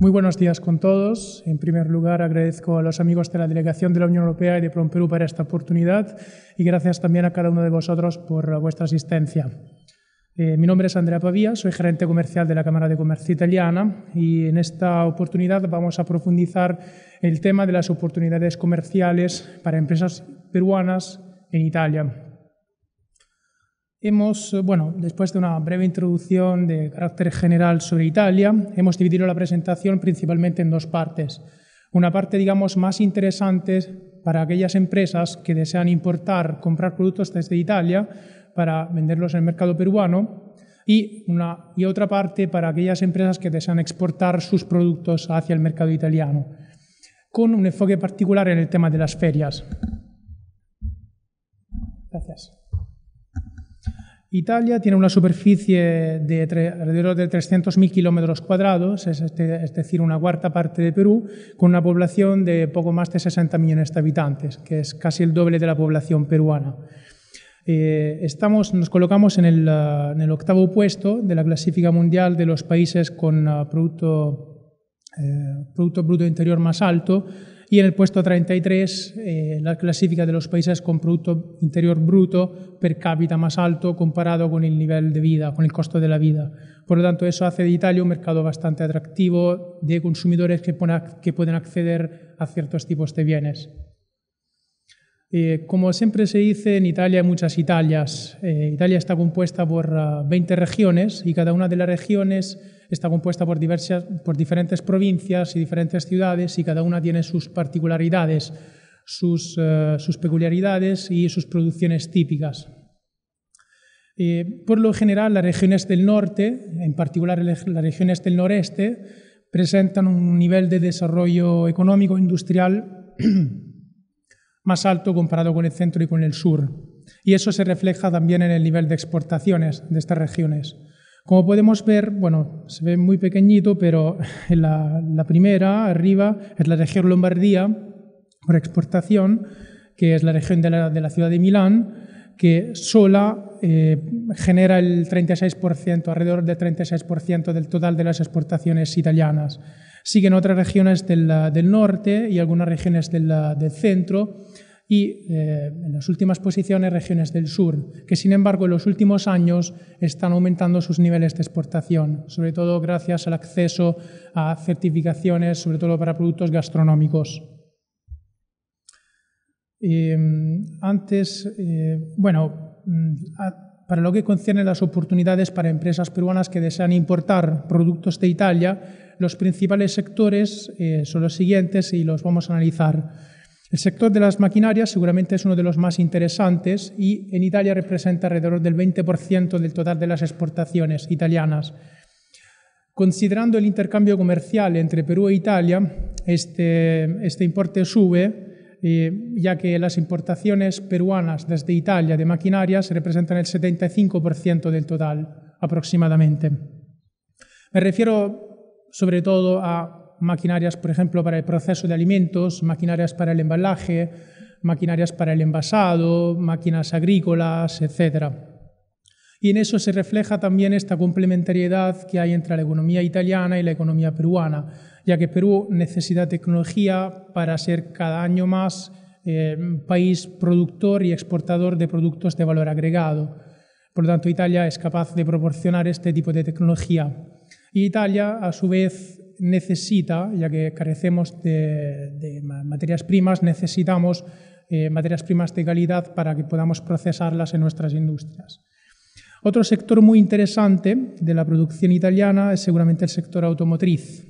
Muy buenos días con todos. En primer lugar, agradezco a los amigos de la delegación de la Unión Europea y de Perú para esta oportunidad y gracias también a cada uno de vosotros por vuestra asistencia. Eh, mi nombre es Andrea Pavia, soy gerente comercial de la Cámara de Comercio Italiana y en esta oportunidad vamos a profundizar el tema de las oportunidades comerciales para empresas peruanas en Italia. Hemos, eh, bueno, después de una breve introducción de carácter general sobre Italia, hemos dividido la presentación principalmente en dos partes. Una parte, digamos, más interesante para aquellas empresas que desean importar, comprar productos desde Italia para venderlos en el mercado peruano y, una, y otra parte para aquellas empresas que desean exportar sus productos hacia el mercado italiano, con un enfoque particular en el tema de las ferias. Gracias. Italia tiene una superficie de alrededor de 300.000 kilómetros cuadrados, este, es, decir, una cuarta parte de Perú, con una población de poco más de 60 millones de habitantes, que es casi el doble de la población peruana. Eh, estamos, nos colocamos ah, en el, octavo puesto de la clasifica mundial de los países con ah, producto, eh, producto Bruto Interior más alto, y en el puesto 33, eh, la clasifica de los países con Producto Interior Bruto per cápita más alto comparado con el nivel de vida, con el costo de la vida. Por lo tanto, eso hace de Italia un mercado bastante atractivo de consumidores que, que pueden acceder a ciertos tipos de bienes. Eh, como siempre se dice, en Italia hay muchas Italias. Eh, Italia está compuesta por 20 ah, regiones y cada una de las regiones está compuesta por, diversas, por diferentes provincias y diferentes ciudades y cada una tiene sus particularidades, sus, eh, sus peculiaridades y sus producciones típicas. Eh, por lo general, las regiones del norte, en particular las regiones del noreste, presentan un nivel de desarrollo económico e industrial más alto comparado con el centro y con el sur. Y eso se refleja también en el nivel de exportaciones de estas regiones. Como podemos ver, bueno, se ve muy pequeñito, pero en la, primera, arriba, es la región Lombardía, por exportación, que es la región de la, de la ciudad de Milán, que sola eh, genera el 36%, alrededor del 36% del total de las exportaciones italianas. Siguen otras regiones del, del norte y algunas regiones del, del centro, y eh, en las últimas posiciones regiones del sur, que sin embargo en los últimos años están aumentando sus niveles de exportación, sobre todo gracias al acceso a certificaciones, sobre todo para productos gastronómicos. Mm, antes, eh, bueno, mm, para lo que concierne las oportunidades para empresas peruanas que desean importar productos de Italia, los principales sectores eh, son los siguientes y los vamos a analizar. El sector de las maquinarias seguramente es uno de los más interesantes y en Italia representa alrededor del 20% del total de las exportaciones italianas. Considerando el intercambio comercial entre Perú e Italia, este, este importe sube, eh, ya que las importaciones peruanas desde Italia de maquinarias representan el 75% del total aproximadamente. Me refiero sobre todo a maquinarias, por ejemplo, para el proceso de alimentos, maquinarias para el embalaje, maquinarias para el envasado, máquinas agrícolas, etc. Y en eso se refleja también esta complementariedad que hay entre la economía italiana y la economía peruana, ya que Perú necesita tecnología para ser cada año más eh, país productor y exportador de productos de valor agregado. Por lo tanto, Italia es capaz de proporcionar este tipo de tecnología. Y Italia, a su vez, necesita, ya que carecemos de, materias primas, necesitamos eh, materias primas de calidad para que podamos procesarlas en nuestras industrias. Otro sector muy interesante de la producción italiana es seguramente el sector automotriz,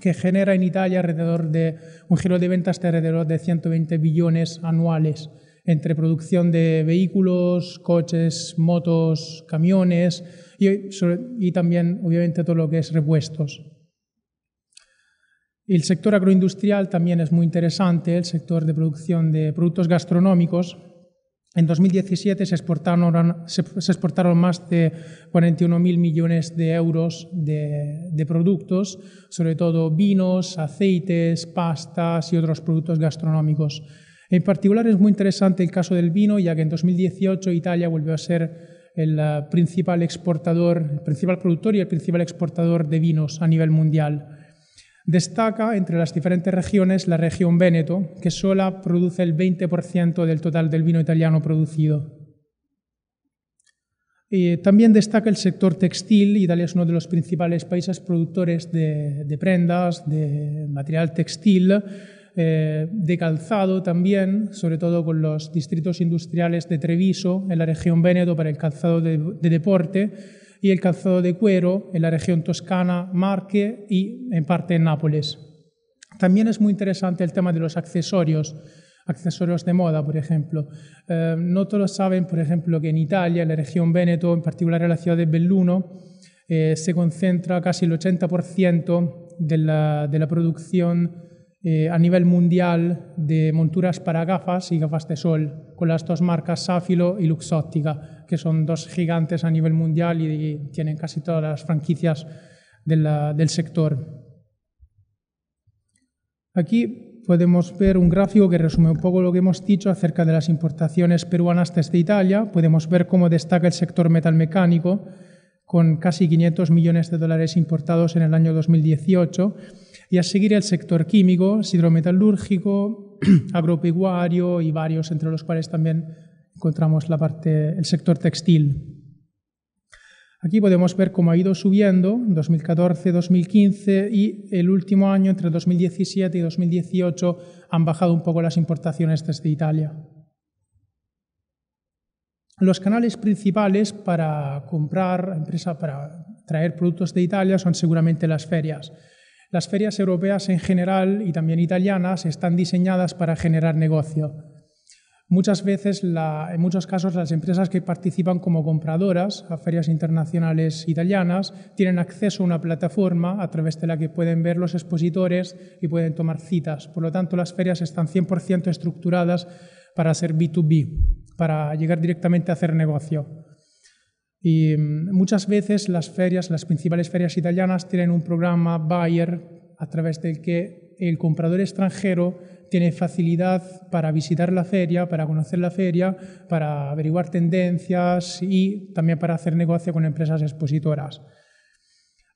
que genera en Italia alrededor de un giro de ventas de alrededor de 120 billones anuales entre producción de vehículos, coches, motos, camiones y también obviamente todo lo que es repuestos. El sector agroindustrial también es muy interesante, el sector de producción de productos gastronómicos. En 2017 se exportaron, más de 41.000 millones de euros de, de, productos, sobre todo vinos, aceites, pastas y otros productos gastronómicos. En particular es muy interesante el caso del vino, ya que en 2018 Italia volvió a ser el eh, principal exportador, el principal productor y el principal exportador de vinos a nivel mundial. Destaca entre las diferentes regiones la región Véneto, que sola produce el 20% del total del vino italiano producido. Eh, también destaca el sector textil. Italia es uno de los principales países productores de, prendas, de material textil, eh, de calzado también, sobre todo con los distritos industriales de Treviso, en la región Véneto, para el calzado de deporte y el calzado de cuero en la región toscana, Marque y en parte en Nápoles. También es muy interesante el tema de los accesorios, accesorios de moda, por ejemplo. Eh, no todos saben, por ejemplo, que en Italia, en la región Véneto, en particular en la ciudad de Belluno, eh, se concentra casi el 80% de la, de la producción eh, a nivel mundial de monturas para gafas y gafas de sol, con las dos marcas Safilo y Luxottica, que son dos gigantes a nivel mundial y tienen casi todas las franquicias del sector. Aquí podemos ver un gráfico que resume un poco lo que hemos dicho acerca de las importaciones peruanas desde Italia. Podemos ver cómo destaca el sector metalmecánico, con casi 500 millones de dólares importados en el año 2018 y a seguir el sector químico, hidrometalúrgico, agropecuario y varios, entre los cuales también encontramos la parte, el sector textil. Aquí podemos ver cómo ha ido subiendo 2014, 2015 y el último año, entre 2017 y 2018, han bajado un poco las importaciones desde Italia. Los canales principales para comprar, empresa para traer productos de Italia son seguramente las ferias. Las ferias europeas en general y también italianas están diseñadas para generar negocio. Muchas veces, en muchos casos, las empresas que participan como compradoras a ferias internacionales italianas tienen acceso a una plataforma a través de la que pueden ver los expositores y pueden tomar citas. Por lo tanto, las ferias están 100% estructuradas para ser B2B, para llegar directamente a hacer negocio. Y mm, muchas veces las ferias, las principales ferias italianas tienen un programa Bayer a través del que el comprador extranjero tiene facilidad para visitar la feria, para conocer la feria, para averiguar tendencias y también para hacer negocio con empresas expositoras.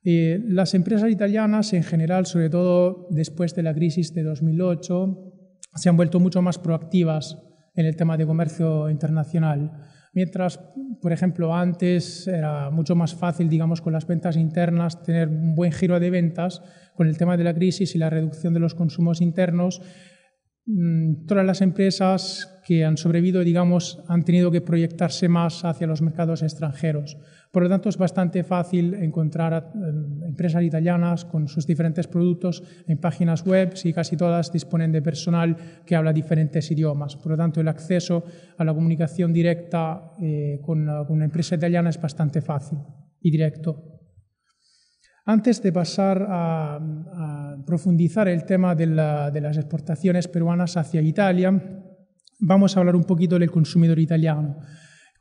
Eh, las empresas italianas en general, sobre todo después de la crisis de 2008, se han vuelto mucho más proactivas en el tema de comercio internacional. Mientras, por ejemplo, antes era mucho más fácil, digamos, con las ventas internas tener un buen giro de ventas, con el tema de la crisis y la reducción de los consumos internos, mm, todas las empresas que han sobrevivido, digamos, han tenido que proyectarse más hacia los mercados extranjeros. Por lo tanto, es bastante fácil encontrar eh, empresas italianas con sus diferentes productos en páginas web y casi todas disponen de personal que habla diferentes idiomas. Por lo tanto, el acceso a la comunicación directa eh, con, una empresa italiana es bastante fácil y directo. Antes de pasar a, profundizar el tema de, las exportaciones peruanas hacia Italia, vamos a hablar un poquito del consumidor italiano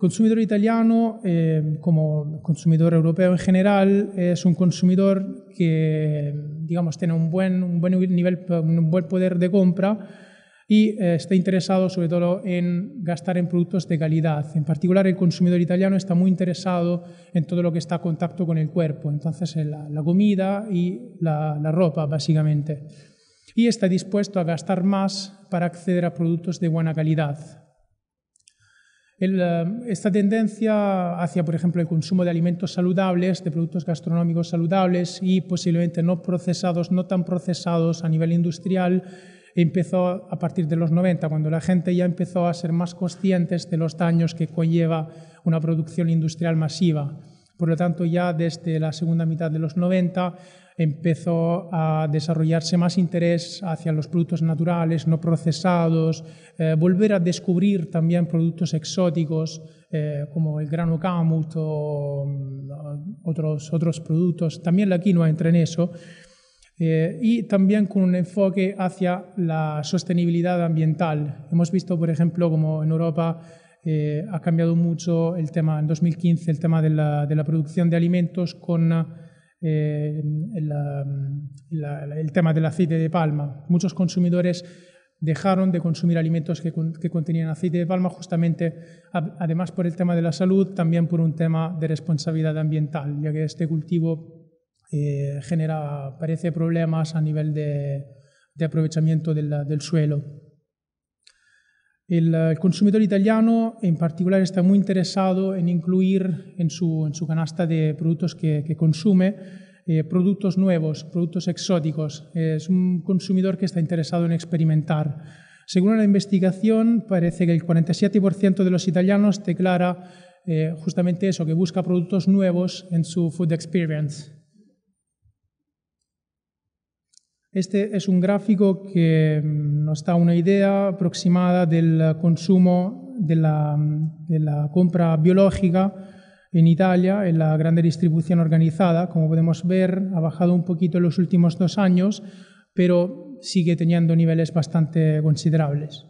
consumidor italiano, eh, como consumidor europeo en general, es un consumidor que, digamos, tiene un buen, nivel, un buen poder de compra y eh, está interesado sobre todo en gastar en productos de calidad. En particular, el consumidor italiano está muy interesado en todo lo que está a contacto con el cuerpo, entonces eh, la, la comida y la ropa, básicamente. Y está dispuesto a gastar más para acceder a productos de buena calidad, eh, esta tendencia hacia, por ejemplo, el consumo de alimentos saludables, de productos gastronómicos saludables y posiblemente no procesados, no tan procesados a nivel industrial, empezó a partir de los 90, cuando la gente ya empezó a ser más conscientes de los daños que conlleva una producción industrial masiva. Por lo tanto, ya desde la segunda mitad de los 90 empezó a desarrollarse más interés hacia los productos naturales, no procesados, eh, volver a descubrir también productos exóticos eh, como el grano camut o mm, otros, otros productos. También la quinoa entra en eso. Eh, y también con un enfoque hacia la sostenibilidad ambiental. Hemos visto, por ejemplo, como en Europa ha cambiado mucho el tema, en 2015, el tema de la, de la producción de alimentos con eh, el tema del aceite de palma. Muchos consumidores dejaron de consumir alimentos que, contenían aceite de palma justamente, además por el tema de la salud, también por un tema de responsabilidad ambiental, ya que este cultivo eh, genera, parece problemas a nivel de, aprovechamiento del suelo. Eh, el, consumidor italiano en particular está muy interesado en incluir en su, canasta de productos que, consume eh, productos nuevos, productos exóticos. Es un consumidor que está interesado en experimentar. Según la investigación, parece que el 47% de los italianos declara eh, justamente eso, que busca productos nuevos en su food experience. Este es un gráfico que nos da una idea aproximada del consumo de la, compra biológica en Italia, en la grande distribución organizada. Como podemos ver, ha bajado un poquito en los últimos dos años, pero sigue teniendo niveles bastante considerables.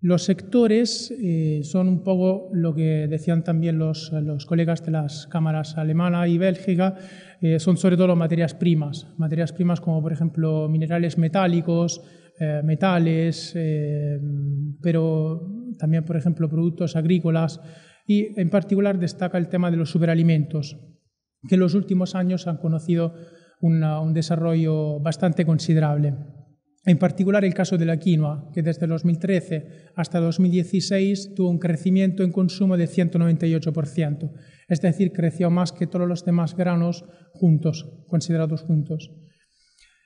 Los sectores eh, son un poco lo que decían también los, colegas de las cámaras alemana y bélgica, eh, son sobre todo materias primas, materias primas como por ejemplo minerales metálicos, eh, metales, pero también por ejemplo productos agrícolas y en particular destaca el tema de los superalimentos, que en los últimos años han conocido un desarrollo bastante considerable. En particular el caso de la quinoa, que desde 2013 hasta 2016 tuvo un crecimiento en consumo de 198%, es decir, creció más que todos los demás granos juntos, considerados juntos.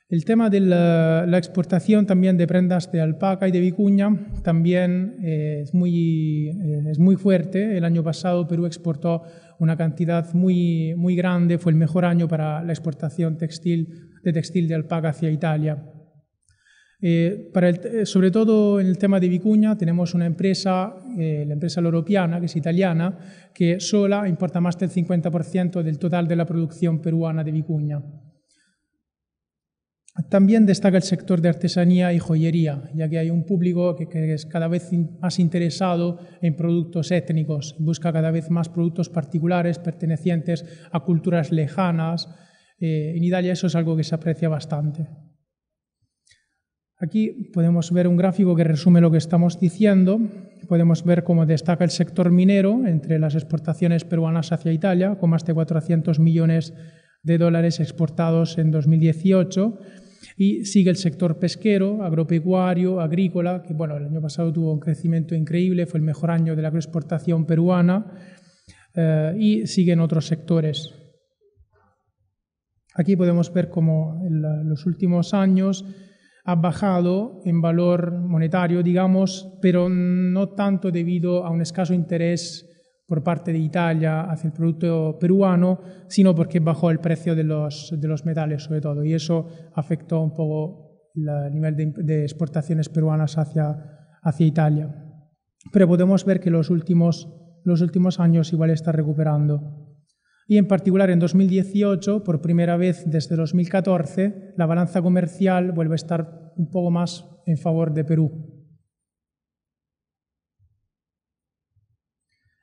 El tema de la, exportación también de prendas de alpaca y de vicuña también eh, es, muy, eh, es muy fuerte. El año pasado Perú exportó una cantidad muy, muy grande, fue el mejor año para la exportación textil, de textil de alpaca hacia Italia. Eh, eh, sobre todo en el tema de Vicuña tenemos una empresa, eh, la empresa Loropiana, que es italiana, que sola importa más del 50% del total de la producción peruana de Vicuña. También destaca el sector de artesanía y joyería, ya que hay un público que, es cada vez más interesado en productos étnicos, busca cada vez más productos particulares pertenecientes a culturas lejanas. en Italia eso es algo que se aprecia bastante. Aquí podemos ver un gráfico que resume lo que estamos diciendo. Podemos ver cómo destaca el sector minero entre las exportaciones peruanas hacia Italia, con más de 400 millones de dólares exportados en 2018. Y sigue el sector pesquero, agropecuario, agrícola, que bueno, el año pasado tuvo un crecimiento increíble, fue el mejor año de la agroexportación peruana. Eh, y siguen otros sectores. Aquí podemos ver cómo en los últimos años ha bajado en valor monetario, digamos, pero no tanto debido a un escaso interés por parte de Italia hacia el producto peruano, sino porque bajó el precio de los, metales sobre todo, y eso afectó un poco el nivel de, exportaciones peruanas hacia, Italia. Pero podemos ver que los últimos, los últimos años igual está recuperando y en particular en 2018, por primera vez desde 2014, la balanza comercial vuelve a estar un poco más en favor de Perú.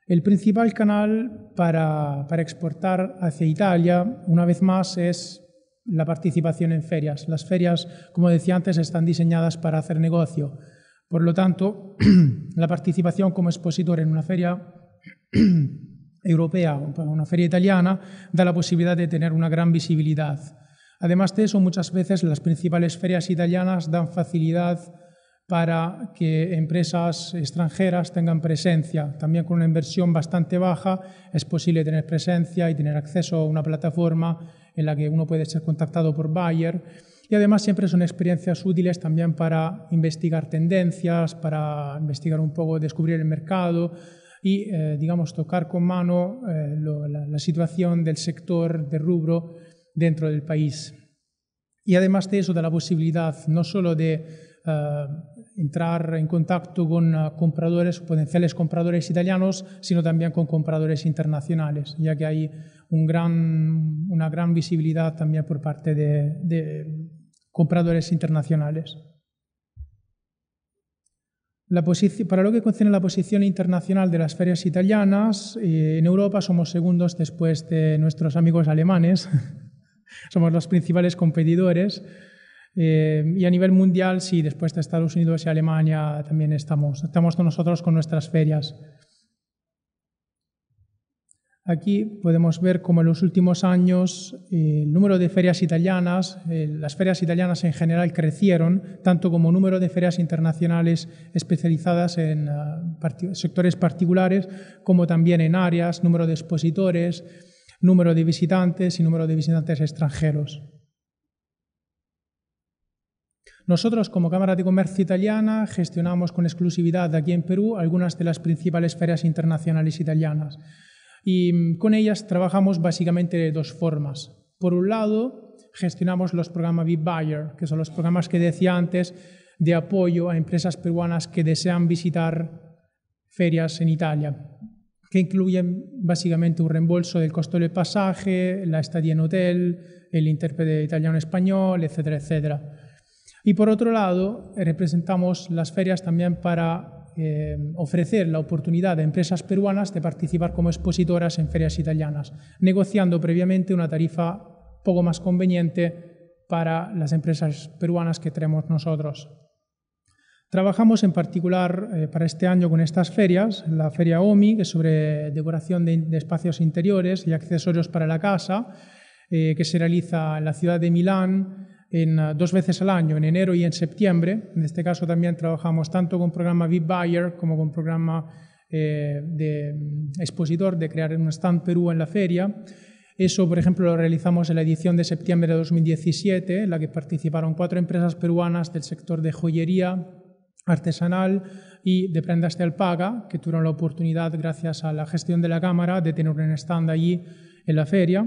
El principal canal para, para exportar hacia Italia, una vez más, es la participación en ferias. Las ferias, como decía antes, están diseñadas para hacer negocio. Por lo tanto, la participación como expositor en una feria europea, pues, una feria italiana, da la posibilidad de tener una gran visibilidad. Además de eso, muchas veces las principales ferias italianas dan facilidad para que empresas extranjeras tengan presencia. También con una inversión bastante baja es posible tener presencia y tener acceso a una plataforma en la que uno puede ser contactado por Bayer. Y además siempre son experiencias útiles también para investigar tendencias, para investigar un poco, descubrir el mercado, y, eh, digamos, tocar con mano eh, la, situación del sector, de rubro dentro del país. Y además de eso, da la posibilidad no solo de eh, entrar en contacto con compradores, potenciales compradores italianos, sino también con compradores internacionales, ya que hay una gran visibilidad también por parte de compradores internacionales para lo que concierne la posición internacional de las ferias italianas, eh, en Europa somos segundos después de nuestros amigos alemanes, somos los principales competidores. Eh, y a nivel mundial, sí, después de Estados Unidos y Alemania también estamos, estamos nosotros con nuestras ferias. Aquí podemos ver cómo en los últimos años eh, el número de ferias italianas, eh, las ferias italianas en general crecieron, tanto como número de ferias internacionales especializadas en ah, sectores particulares, como también en áreas, número de expositores, número de visitantes y número de visitantes extranjeros. Nosotros, como Cámara de Comercio Italiana, gestionamos con exclusividad aquí en Perú algunas de las principales ferias internacionales italianas. Y mm, con ellas trabajamos básicamente de dos formas. Por un lado, gestionamos los programas Big Buyer, que son los programas que decía antes de apoyo a empresas peruanas que desean visitar ferias en Italia, que incluyen básicamente un reembolso del costo del pasaje, la estadía en hotel, el intérprete italiano-español, etcétera, etcétera. Y por otro lado, eh, representamos las ferias también para eh, ofrecer la oportunidad a empresas peruanas de participar como expositoras en ferias italianas, negociando previamente una tarifa poco más conveniente para las empresas peruanas que tenemos nosotros. Trabajamos en particular eh, para este año con estas ferias, la Feria OMI, que es sobre decoración de, espacios interiores y accesorios para la casa, eh, que se realiza en la ciudad de Milán, Ah, dos veces al año, en enero y en septiembre. En este caso también trabajamos tanto con programa buyer como con programa eh, de mm, expositor, de crear un stand Perú en la feria. Eso, por ejemplo, lo realizamos en la edición de septiembre de 2017, en la que participaron cuatro empresas peruanas del sector de joyería artesanal y de prendas de alpaca, que tuvieron la oportunidad, gracias a la gestión de la Cámara, de tener un stand allí en la feria.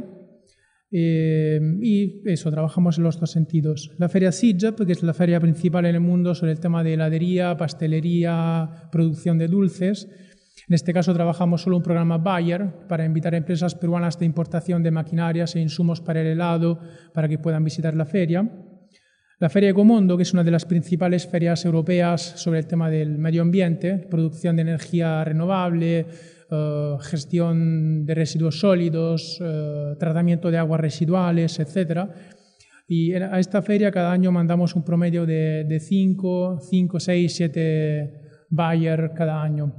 Eh, y eso, trabajamos en los dos sentidos. La feria SIGEP, que es la feria principal en el mundo sobre el tema de heladería, pastelería, producción de dulces. En este caso trabajamos solo un programa Bayer para invitar a empresas peruanas de importación de maquinarias e insumos para el helado para que puedan visitar la feria. La Feria Ecomondo, que es una de las principales ferias europeas sobre el tema del medio ambiente, producción de energía renovable, eh, gestión de residuos sólidos, eh, tratamiento de aguas residuales, etc. Y a esta feria cada año mandamos un promedio de 5, 5, 6, 7 buyers cada año,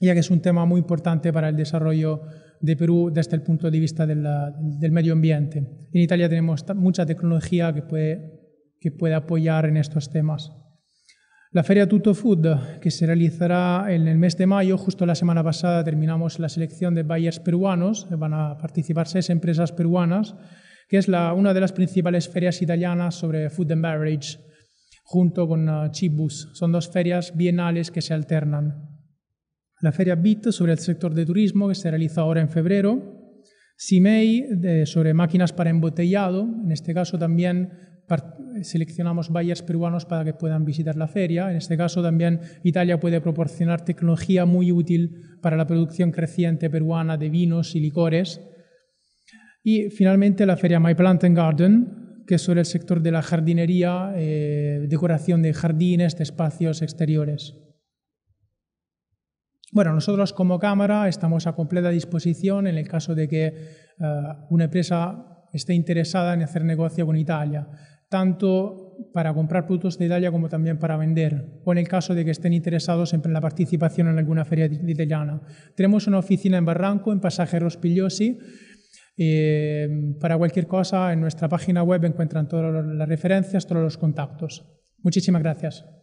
ya que es un tema muy importante para el desarrollo de Perú desde el punto de vista del medio ambiente. En Italia tenemos mucha tecnología que puede, que puede apoyar en estos temas. La feria tuto Food, que se realizará en el mes de mayo, justo la semana pasada terminamos la selección de buyers peruanos, van a participar seis empresas peruanas, que es una de las principales ferias italianas sobre food and beverage, junto con uh, Chibus. Son dos ferias bienales que se alternan. La feria BIT sobre el sector de turismo, que se realiza ahora en febrero. CIMEI sobre máquinas para embotellado, en este caso también seleccionamos buyers peruanos para que puedan visitar la feria. En este caso también Italia puede proporcionar tecnología muy útil para la producción creciente peruana de vinos y licores. Y finalmente la feria My Plant and Garden, que es sobre el sector de la jardinería, eh, decoración de jardines, de espacios exteriores. Bueno, nosotros como cámara estamos a completa disposición en el caso de que eh, una empresa esté interesada en hacer negocio con Italia, tanto para comprar productos de Italia como también para vender, o en el caso de que estén interesados en la participación en alguna feria italiana. Tenemos una oficina en Barranco, en pasajeros Rospigliosi. Eh, para cualquier cosa, en nuestra página web encuentran todas las referencias, todos los contactos. Muchísimas gracias.